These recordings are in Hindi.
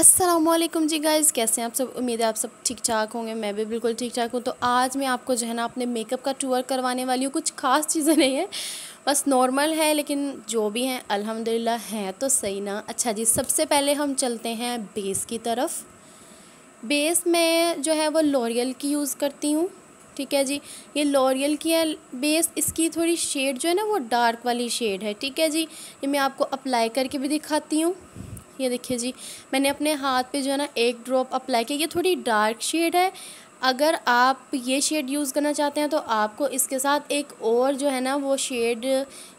असलम जी गाइज़ कैसे हैं आप सब उम्मीद है आप सब ठीक ठाक होंगे मैं भी बिल्कुल ठीक ठाक हूँ तो आज मैं आपको जो है ना अपने मेकअप का टूर करवाने वाली हूँ कुछ खास चीज़ें नहीं है बस नॉर्मल है लेकिन जो भी हैं अल्हम्दुलिल्लाह हैं तो सही ना अच्छा जी सबसे पहले हम चलते हैं बेस की तरफ बेस में जो है वो लॉरियल की यूज़ करती हूँ ठीक है जी ये लॉरियल की है बेस इसकी थोड़ी शेड जो है ना वो डार्क वाली शेड है ठीक है जी ये मैं आपको अप्लाई करके भी दिखाती हूँ ये देखिए जी मैंने अपने हाथ पे जो है ना एक ड्रॉप अप्लाई किया ये थोड़ी डार्क शेड है अगर आप ये शेड यूज़ करना चाहते हैं तो आपको इसके साथ एक और जो है ना वो शेड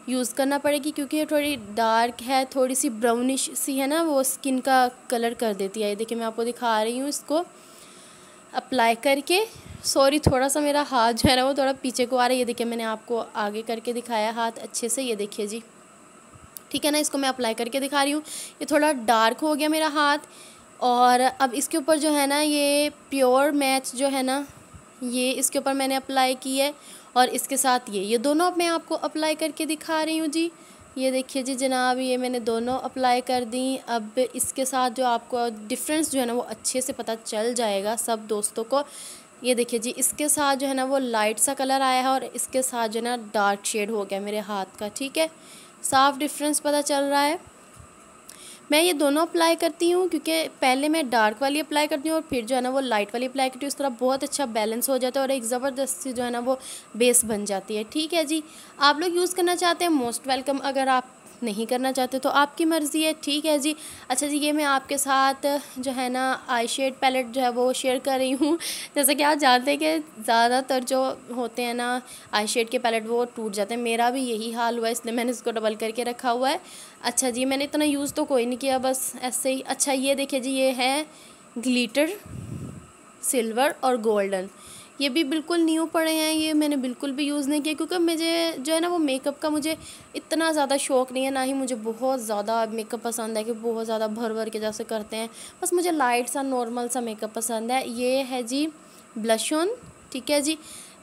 यूज़ करना पड़ेगी क्योंकि ये थोड़ी डार्क है थोड़ी सी ब्राउनिश सी है ना वो स्किन का कलर कर देती है ये देखिए मैं आपको दिखा रही हूँ इसको अप्लाई करके सॉरी थोड़ा सा मेरा हाथ जो है ना वो थोड़ा पीछे को आ रहा है ये देखिए मैंने आपको आगे करके दिखाया हाथ अच्छे से ये देखिए जी ठीक है ना इसको मैं अप्लाई करके दिखा रही हूँ ये थोड़ा डार्क हो गया मेरा हाथ और अब इसके ऊपर जो है ना ये प्योर मैच जो है ना ये इसके ऊपर मैंने अप्लाई की है और इसके साथ ये ये दोनों मैं आपको अप्लाई करके दिखा रही हूँ जी ये देखिए जी जनाब ये मैंने दोनों अप्लाई कर दी अब इसके साथ जो आपको डिफरेंस जो है ना वो अच्छे से पता चल जाएगा सब दोस्तों को ये देखिए जी इसके साथ जो है ना वो लाइट सा कलर आया है और इसके साथ जो है ना डार्क शेड हो गया मेरे हाथ का ठीक है साफ डिफरेंस पता चल रहा है मैं ये दोनों अप्लाई करती हूँ क्योंकि पहले मैं डार्क वाली अप्लाई करती हूँ और फिर जो है ना वो लाइट वाली अप्लाई करती हूँ उस तरह बहुत अच्छा बैलेंस हो जाता है और एक ज़बरदस्ती जो है ना वो बेस बन जाती है ठीक है जी आप लोग यूज़ करना चाहते हैं मोस्ट वेलकम अगर आप नहीं करना चाहते तो आपकी मर्ज़ी है ठीक है जी अच्छा जी ये मैं आपके साथ जो है ना आई शेड पैलेट जो है वो शेयर कर रही हूँ जैसा कि आप जानते हैं कि ज़्यादातर जो होते हैं ना आई शेड के पैलेट वो टूट जाते हैं मेरा भी यही हाल हुआ है इसलिए मैंने इसको डबल करके रखा हुआ है अच्छा जी मैंने इतना यूज़ तो कोई नहीं किया बस ऐसे ही अच्छा ये देखिए जी ये है ग्लीटर सिल्वर और गोल्डन ये भी बिल्कुल न्यू पड़े हैं ये मैंने बिल्कुल भी यूज़ नहीं किया क्योंकि मुझे जो है ना वो मेकअप का मुझे इतना ज़्यादा शौक़ नहीं है ना ही मुझे बहुत ज़्यादा मेकअप पसंद है कि बहुत ज़्यादा भर भर के जैसे करते हैं बस मुझे लाइट सा नॉर्मल सा मेकअप पसंद है ये है जी ब्लशन ठीक है जी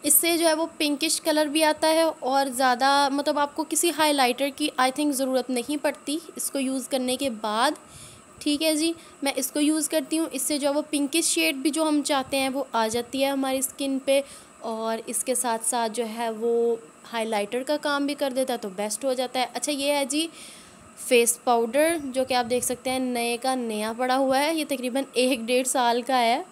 इससे जो है वो पिंकिश कलर भी आता है और ज़्यादा मतलब आपको किसी हाइलाइटर की आई थिंक ज़रूरत नहीं पड़ती इसको यूज़ करने के बाद ठीक है जी मैं इसको यूज़ करती हूँ इससे जो वो पिंकिश शेड भी जो हम चाहते हैं वो आ जाती है हमारी स्किन पे और इसके साथ साथ जो है वो हाइलाइटर का काम भी कर देता है तो बेस्ट हो जाता है अच्छा ये है जी फेस पाउडर जो कि आप देख सकते हैं नए का नया पड़ा हुआ है ये तकरीबन एक डेढ़ साल का है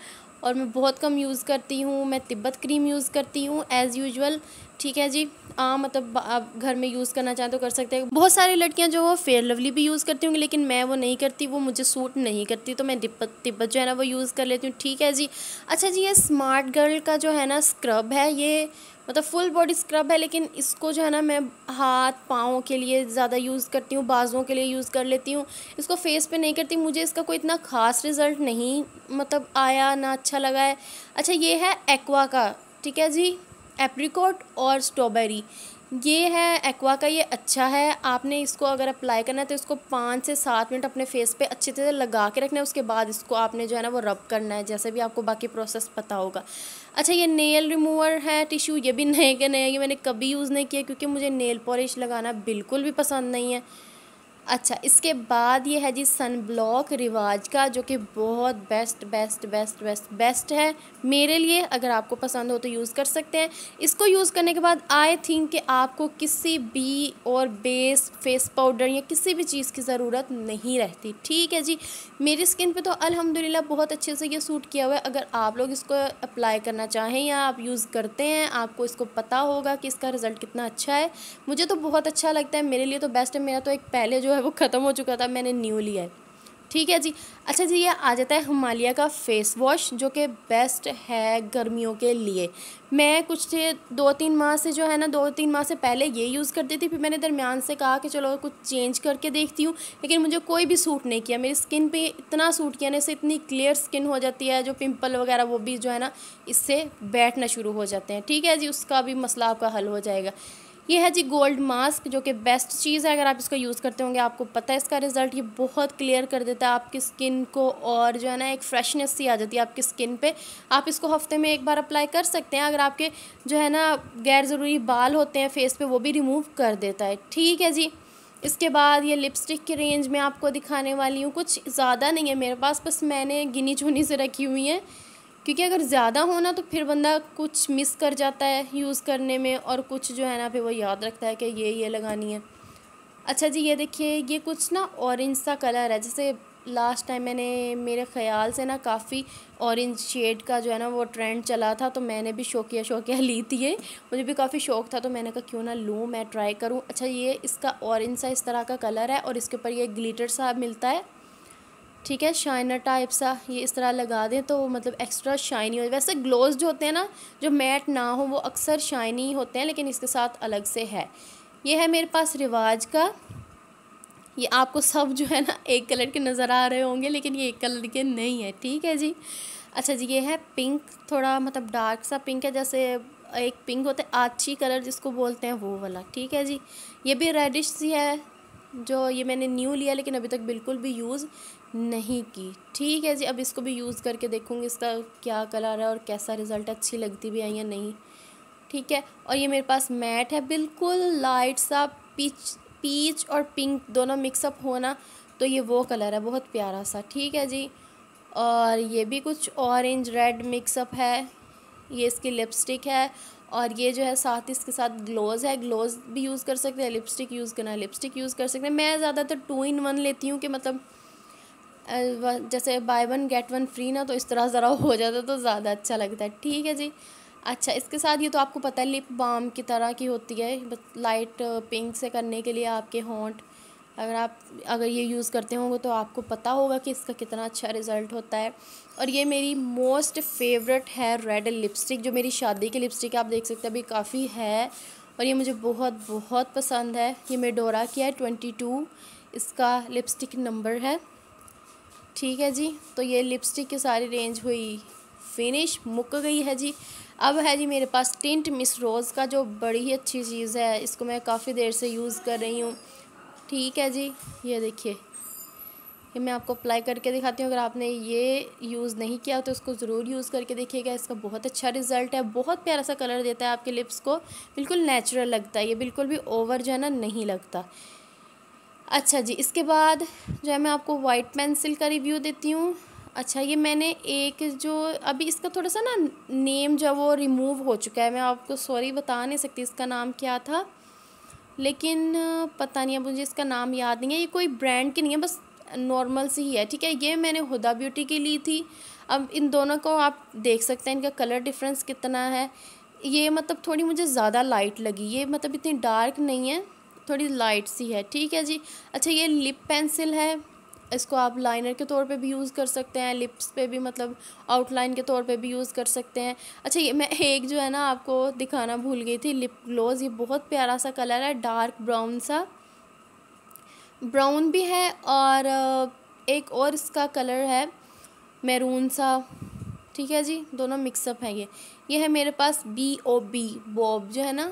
और मैं बहुत कम यूज़ करती हूँ मैं तिब्बत क्रीम यूज़ करती हूँ एज़ यूजल ठीक है जी आ, मतलब आप घर में यूज़ करना चाहें तो कर सकते हैं बहुत सारी लड़कियां जो वो फेयर लवली भी यूज़ करती होंगी लेकिन मैं वो नहीं करती वो मुझे सूट नहीं करती तो मैं दिब्बत तिब्बत जो है ना वो यूज़ कर लेती हूँ ठीक है जी अच्छा जी ये स्मार्ट गर्ल का जो है ना स्क्रब है ये मतलब फुल बॉडी स्क्रब है लेकिन इसको जो है ना मैं हाथ पाँव के लिए ज़्यादा यूज़ करती हूँ बाजुओं के लिए यूज़ कर लेती हूँ इसको फेस पे नहीं करती मुझे इसका कोई इतना ख़ास रिज़ल्ट नहीं मतलब आया ना अच्छा लगा है अच्छा ये है एक्वा का ठीक है जी एप्रिकॉट और स्ट्रॉबेरी ये है एक्वा का ये अच्छा है आपने इसको अगर अप्लाई करना है तो इसको पाँच से सात मिनट अपने फेस पे अच्छे तरह लगा के रखना है उसके बाद इसको आपने जो है ना वो रब करना है जैसे भी आपको बाकी प्रोसेस पता होगा अच्छा ये नेल रिमूवर है टिश्यू ये भी नए के नए ये मैंने कभी यूज़ नहीं किया क्योंकि मुझे नेल पॉलिश लगाना बिल्कुल भी पसंद नहीं है अच्छा इसके बाद ये है जी सन ब्लॉक रिवाज का जो कि बहुत best best best best best है मेरे लिए अगर आपको पसंद हो तो यूज़ कर सकते हैं इसको यूज़ करने के बाद आई थिंक कि आपको किसी भी और बेस फेस पाउडर या किसी भी चीज़ की ज़रूरत नहीं रहती ठीक है जी मेरी स्किन पे तो अलहमदिल्ला बहुत अच्छे से ये सूट किया हुआ है अगर आप लोग इसको अप्लाई करना चाहें या आप यूज़ करते हैं आपको इसको पता होगा कि इसका रिज़ल्ट कितना अच्छा है मुझे तो बहुत अच्छा लगता है मेरे लिए तो बेस्ट है मेरा तो एक पहले जो है वो ख़त्म हो चुका था मैंने न्यू लिया है ठीक है जी अच्छा जी ये आ जाता है हिमालय का फेस वॉश जो कि बेस्ट है गर्मियों के लिए मैं कुछ दो तीन माह से जो है ना दो तीन माह से पहले ये यूज़ करती थी फिर मैंने दरमियान से कहा कि चलो कुछ चेंज करके देखती हूँ लेकिन मुझे कोई भी सूट नहीं किया मेरी स्किन पे इतना सूट किया ना इससे इतनी क्लियर स्किन हो जाती है जो पिम्पल वगैरह वो भी जो है ना इससे बैठना शुरू हो जाते हैं ठीक है जी उसका भी मसला आपका हल हो जाएगा ये है जी गोल्ड मास्क जो कि बेस्ट चीज़ है अगर आप इसका यूज़ करते होंगे आपको पता है इसका रिज़ल्ट ये बहुत क्लियर कर देता है आपकी स्किन को और जो है ना एक फ्रेशनेस सी आ जाती है आपकी स्किन पे आप इसको हफ्ते में एक बार अप्लाई कर सकते हैं अगर आपके जो है ना गैर ज़रूरी बाल होते हैं फेस पे वो भी रिमूव कर देता है ठीक है जी इसके बाद ये लिपस्टिक की रेंज में आपको दिखाने वाली हूँ कुछ ज़्यादा नहीं है मेरे पास बस मैंने गिनी चुनी से रखी हुई हैं क्योंकि अगर ज़्यादा हो ना तो फिर बंदा कुछ मिस कर जाता है यूज़ करने में और कुछ जो है ना फिर वो याद रखता है कि ये ये लगानी है अच्छा जी ये देखिए ये कुछ ना ऑरेंज सा कलर है जैसे लास्ट टाइम मैंने मेरे ख्याल से ना काफ़ी ऑरेंज शेड का जो है ना वो ट्रेंड चला था तो मैंने भी शौकिया शौकिया ली थी ये मुझे भी काफ़ी शौक था तो मैंने कहा क्यों ना लूँ मैं ट्राई करूँ अच्छा ये इसका ऑरेंज सा इस तरह का कलर है और इसके ऊपर ये ग्लिटर सा मिलता है ठीक है शाइनर टाइप सा ये इस तरह लगा दें तो मतलब एक्स्ट्रा शाइनी हो वैसे ग्लोज जो होते हैं ना जो मैट ना हो वो अक्सर शाइनी होते हैं लेकिन इसके साथ अलग से है ये है मेरे पास रिवाज का ये आपको सब जो है ना एक कलर के नज़र आ रहे होंगे लेकिन ये एक कलर के नहीं है ठीक है जी अच्छा जी ये है पिंक थोड़ा मतलब डार्क सा पिंक है जैसे एक पिंक होता है अच्छी कलर जिसको बोलते हैं वो वाला ठीक है जी ये भी रेडिश सी है जो ये मैंने न्यू लिया लेकिन अभी तक बिल्कुल भी यूज़ नहीं की ठीक है जी अब इसको भी यूज़ करके देखूँगी इसका क्या कलर है और कैसा रिज़ल्ट अच्छी लगती भी है या नहीं ठीक है और ये मेरे पास मैट है बिल्कुल लाइट सा पीच पीच और पिंक दोनों मिक्सअप होना तो ये वो कलर है बहुत प्यारा सा ठीक है जी और ये भी कुछ ऑरेंज रेड मिक्सअप है ये इसकी लिपस्टिक है और ये जो है साथ ही इसके साथ ग्लोज है ग्लोज भी यूज़ कर सकते हैं लिपस्टिक यूज़ करना है लिपस्टिक यूज़ कर सकते हैं मैं ज़्यादातर टू इन वन लेती हूँ कि मतलब जैसे buy one get one free ना तो इस तरह ज़रा हो जाता तो ज़्यादा अच्छा लगता है ठीक है जी अच्छा इसके साथ ये तो आपको पता है लिप बाम की तरह की होती है लाइट पिंक से करने के लिए आपके होंठ अगर आप अगर ये यूज़ करते होंगे तो आपको पता होगा कि इसका कितना अच्छा रिज़ल्ट होता है और ये मेरी मोस्ट फेवरेट है रेड लिपस्टिक जो मेरी शादी की लिपस्टिक आप देख सकते हैं अभी काफ़ी है और ये मुझे बहुत बहुत पसंद है ये मेडोरा की है ट्वेंटी टू इसका लिपस्टिक नंबर है ठीक है जी तो ये लिपस्टिक की सारी रेंज हुई फिनिश मुक गई है जी अब है जी मेरे पास टिंट मिस रोज़ का जो बड़ी ही अच्छी चीज़ है इसको मैं काफ़ी देर से यूज़ कर रही हूँ ठीक है जी ये देखिए ये मैं आपको अप्लाई करके दिखाती हूँ अगर आपने ये यूज़ नहीं किया तो इसको ज़रूर यूज़ करके देखिएगा इसका बहुत अच्छा रिजल्ट है बहुत प्यारा सा कलर देता है आपके लिप्स को बिल्कुल नेचुरल लगता है ये बिल्कुल भी ओवर जो है ना नहीं लगता अच्छा जी इसके बाद जो है मैं आपको वाइट पेंसिल का रिव्यू देती हूँ अच्छा ये मैंने एक जो अभी इसका थोड़ा सा ना नेम जो वो रिमूव हो चुका है मैं आपको सॉरी बता नहीं सकती इसका नाम क्या था लेकिन पता नहीं अब मुझे इसका नाम याद नहीं है ये कोई ब्रांड की नहीं है बस नॉर्मल सी ही है ठीक है ये मैंने हुदा ब्यूटी की ली थी अब इन दोनों को आप देख सकते हैं इनका कलर डिफरेंस कितना है ये मतलब थोड़ी मुझे ज़्यादा लाइट लगी ये मतलब इतनी डार्क नहीं है थोड़ी लाइट सी है ठीक है जी अच्छा ये लिप पेंसिल है इसको आप लाइनर के तौर पे भी यूज़ कर सकते हैं लिप्स पे भी मतलब आउटलाइन के तौर पे भी यूज़ कर सकते हैं अच्छा ये मैं एक जो है ना आपको दिखाना भूल गई थी लिप ग्लोज ये बहुत प्यारा सा कलर है डार्क ब्राउन सा ब्राउन भी है और एक और इसका कलर है मैरून सा ठीक है जी दोनों मिक्सअप हैं ये ये है मेरे पास बी ओ बी बॉब जो है ना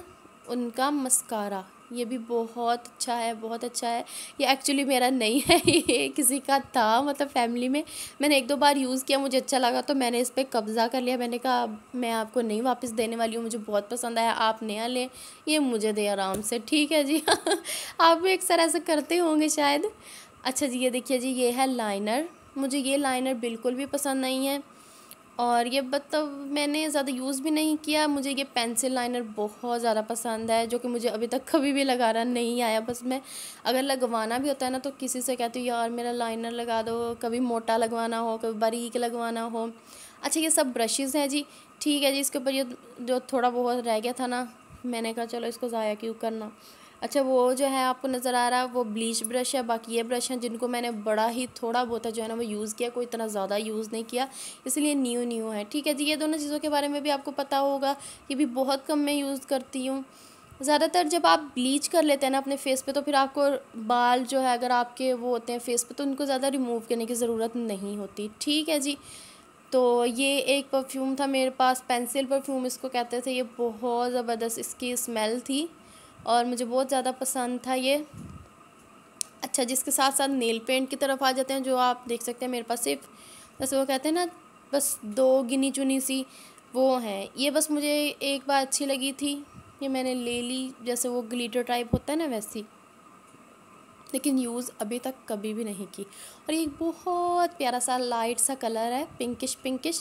उनका मस्कारा ये भी बहुत अच्छा है बहुत अच्छा है ये एक्चुअली मेरा नहीं है ये किसी का था मतलब फैमिली में मैंने एक दो बार यूज़ किया मुझे अच्छा लगा तो मैंने इस पर कब्ज़ा कर लिया मैंने कहा मैं आपको नहीं वापस देने वाली हूँ मुझे बहुत पसंद आया आप नया लें ये मुझे दे आराम से ठीक है जी आप भी अक्सर ऐसा करते होंगे शायद अच्छा जी ये देखिए जी ये है लाइनर मुझे ये लाइनर बिल्कुल भी पसंद नहीं है और ये मतलब मैंने ज़्यादा यूज़ भी नहीं किया मुझे ये पेंसिल लाइनर बहुत ज़्यादा पसंद है जो कि मुझे अभी तक कभी भी लगाना नहीं आया बस मैं अगर लगवाना भी होता है ना तो किसी से कहती हूँ यार मेरा लाइनर लगा दो कभी मोटा लगवाना हो कभी बारीक लगवाना हो अच्छा ये सब ब्रशेज़ हैं जी ठीक है जी इसके ऊपर ये जो थोड़ा बहुत रह गया था ना मैंने कहा चलो इसको ज़ाया क्यों करना अच्छा वो जो है आपको नज़र आ रहा है वो ब्लीच ब्रश है बाकी ये ब्रश हैं जिनको मैंने बड़ा ही थोड़ा बहुत जो है ना वो यूज़ किया कोई इतना ज़्यादा यूज़ नहीं किया इसलिए न्यू न्यू है ठीक है जी ये दोनों चीज़ों के बारे में भी आपको पता होगा ये भी बहुत कम मैं यूज़ करती हूँ ज़्यादातर जब आप ब्लीच कर लेते हैं ना अपने फेस पे तो फिर आपको बाल जो है अगर आपके वो होते हैं फेस पे तो उनको ज़्यादा रिमूव करने की ज़रूरत नहीं होती ठीक है जी तो ये एक परफ्यूम था मेरे पास पेंसिल परफ्यूम इसको कहते थे ये बहुत ज़बरदस्त इसकी स्मेल थी और मुझे बहुत ज़्यादा पसंद था ये अच्छा जिसके साथ साथ नेल पेंट की तरफ आ जाते हैं जो आप देख सकते हैं मेरे पास सिर्फ बस वो कहते हैं ना बस दो गिनी चुनी सी वो हैं ये बस मुझे एक बार अच्छी लगी थी ये मैंने ले ली जैसे वो ग्लीटर टाइप होता है ना वैसी लेकिन यूज़ अभी तक कभी भी नहीं की और ये बहुत प्यारा सा लाइट सा कलर है पिंकिश पिंकिश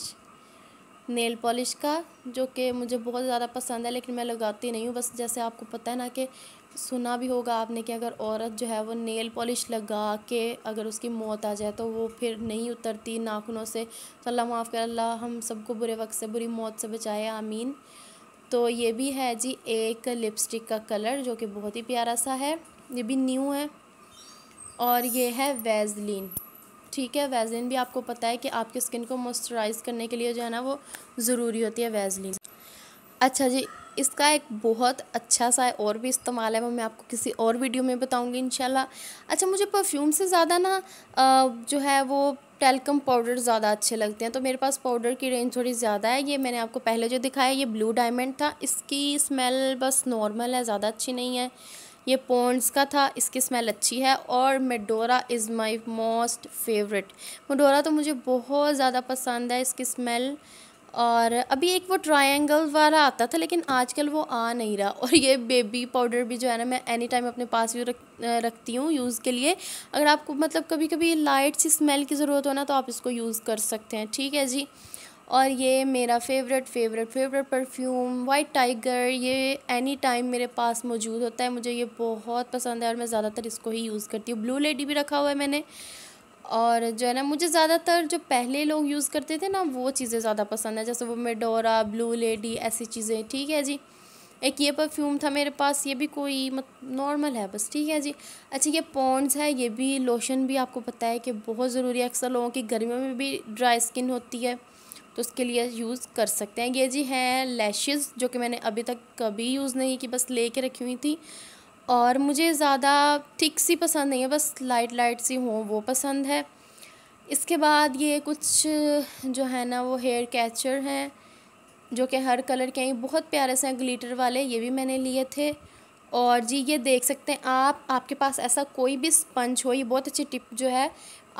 नेल पॉलिश का जो कि मुझे बहुत ज़्यादा पसंद है लेकिन मैं लगाती नहीं हूँ बस जैसे आपको पता है ना कि सुना भी होगा आपने कि अगर औरत जो है वो नेल पॉलिश लगा के अगर उसकी मौत आ जाए तो वो फिर नहीं उतरती नाखूनों से तो अल्लाह माफ़ कर अल्लाह हम सबको बुरे वक्त से बुरी मौत से बचाए आमीन तो ये भी है जी एक लिपस्टिक का कलर जो कि बहुत ही प्यारा सा है ये भी न्यू है और ये है वेजलिन ठीक है वैजलिन भी आपको पता है कि आपकी स्किन को मॉइस्चराइज करने के लिए जो है ना वो ज़रूरी होती है वैजलिन अच्छा जी इसका एक बहुत अच्छा सा और भी इस्तेमाल है वो मैं आपको किसी और वीडियो में बताऊंगी इन अच्छा मुझे परफ्यूम से ज़्यादा ना जो है वो टेलकम पाउडर ज़्यादा अच्छे लगते हैं तो मेरे पास पाउडर की रेंज थोड़ी ज़्यादा है ये मैंने आपको पहले जो दिखाया ये ब्लू डायमंड था इसकी स्मेल बस नॉर्मल है ज़्यादा अच्छी नहीं है ये पोन्स का था इसकी स्मेल अच्छी है और Medora is my most favourite Medora तो मुझे बहुत ज़्यादा पसंद है इसकी स्मेल और अभी एक वो ट्रायंगल वाला आता था लेकिन आजकल वो आ नहीं रहा और ये बेबी पाउडर भी जो है ना मैं एनी टाइम अपने पास भी रख रखती हूँ यूज़ के लिए अगर आपको मतलब कभी कभी लाइट सी स्मेल की ज़रूरत हो ना तो आप इसको यूज़ कर सकते हैं ठीक है जी और ये मेरा favourite favourite favourite perfume White Tiger ये एनी टाइम मेरे पास मौजूद होता है मुझे ये बहुत पसंद है और मैं ज़्यादातर इसको ही यूज़ करती हूँ ब्लू लेडी भी रखा हुआ है मैंने और जो है ना मुझे ज़्यादातर जो पहले लोग यूज़ करते थे ना वो चीज़ें ज़्यादा पसंद है जैसे वो मेडोरा ब्लू लेडी ऐसी चीज़ें ठीक है जी एक ये परफ्यूम था मेरे पास ये भी कोई मत नॉर्मल है बस ठीक है जी अच्छा ये पॉन्ड्स है ये भी लोशन भी आपको पता है कि बहुत ज़रूरी है अक्सर लोगों की गर्मियों में भी ड्राई स्किन होती है तो उसके लिए यूज़ कर सकते हैं ये जी हैं लैशेस जो कि मैंने अभी तक कभी यूज़ नहीं की बस ले कर रखी हुई थी और मुझे ज़्यादा थिक सी पसंद नहीं है बस लाइट लाइट सी हों वो पसंद है इसके बाद ये कुछ जो है ना वो हेयर कैचर हैं जो कि हर कलर के हैं बहुत प्यारे से हैं ग्लीटर वाले ये भी मैंने लिए थे और जी ये देख सकते हैं आप आपके पास ऐसा कोई भी स्पंज हो ये बहुत अच्छी टिप जो है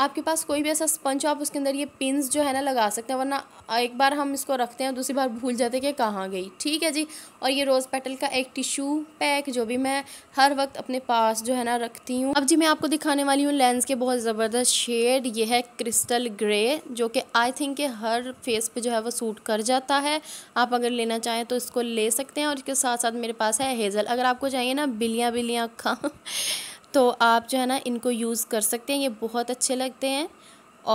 आपके पास कोई भी ऐसा स्पंज आप उसके अंदर ये पिंस जो है ना लगा सकते हैं वरना एक बार हम इसको रखते हैं दूसरी बार भूल जाते हैं कि कहाँ गई ठीक है जी और ये रोज़ पेटल का एक टिशू पैक जो भी मैं हर वक्त अपने पास जो है ना रखती हूँ अब जी मैं आपको दिखाने वाली हूँ लेंस के बहुत ज़बरदस्त शेड ये है क्रिस्टल ग्रे जो कि आई थिंक के हर फेस पर जो है वो सूट कर जाता है आप अगर लेना चाहें तो इसको ले सकते हैं और इसके साथ साथ मेरे पास है हेज़ल अगर आपको चाहिए ना बिलियाँ बिलियाँ खा तो आप जो है ना इनको यूज़ कर सकते हैं ये बहुत अच्छे लगते हैं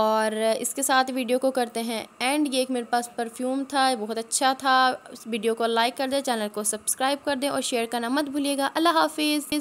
और इसके साथ वीडियो को करते हैं एंड ये एक मेरे पास परफ्यूम था ये बहुत अच्छा था वीडियो को लाइक कर दें चैनल को सब्सक्राइब कर दें और शेयर करना मत भूलिएगा अल्लाह हाफिज़